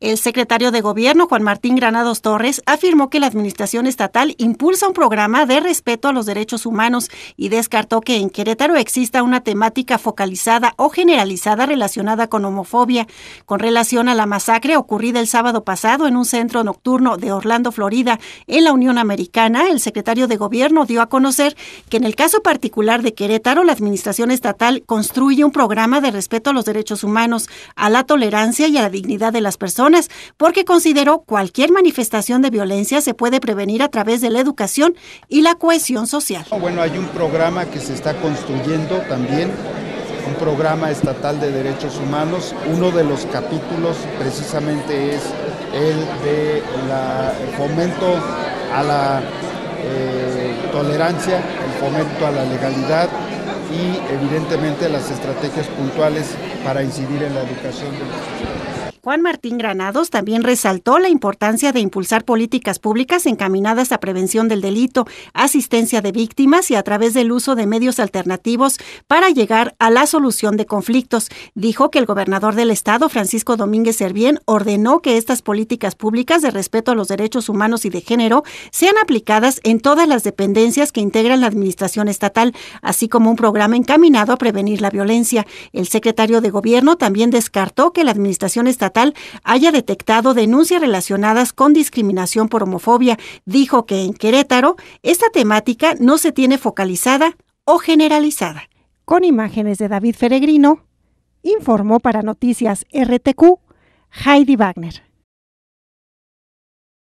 El secretario de Gobierno, Juan Martín Granados Torres, afirmó que la Administración Estatal impulsa un programa de respeto a los derechos humanos y descartó que en Querétaro exista una temática focalizada o generalizada relacionada con homofobia. Con relación a la masacre ocurrida el sábado pasado en un centro nocturno de Orlando, Florida, en la Unión Americana, el secretario de Gobierno dio a conocer que en el caso particular de Querétaro, la Administración Estatal construye un programa de respeto a los derechos humanos, a la tolerancia y a la dignidad de las personas porque consideró cualquier manifestación de violencia se puede prevenir a través de la educación y la cohesión social. Bueno, hay un programa que se está construyendo también, un programa estatal de derechos humanos. Uno de los capítulos precisamente es el de el fomento a la eh, tolerancia, el fomento a la legalidad y evidentemente las estrategias puntuales para incidir en la educación de los Juan Martín Granados también resaltó la importancia de impulsar políticas públicas encaminadas a prevención del delito, asistencia de víctimas y a través del uso de medios alternativos para llegar a la solución de conflictos. Dijo que el gobernador del estado, Francisco Domínguez Servién, ordenó que estas políticas públicas de respeto a los derechos humanos y de género sean aplicadas en todas las dependencias que integran la administración estatal, así como un programa encaminado a prevenir la violencia. El secretario de Gobierno también descartó que la administración estatal haya detectado denuncias relacionadas con discriminación por homofobia. Dijo que en Querétaro esta temática no se tiene focalizada o generalizada. Con imágenes de David Feregrino, informó para Noticias RTQ Heidi Wagner.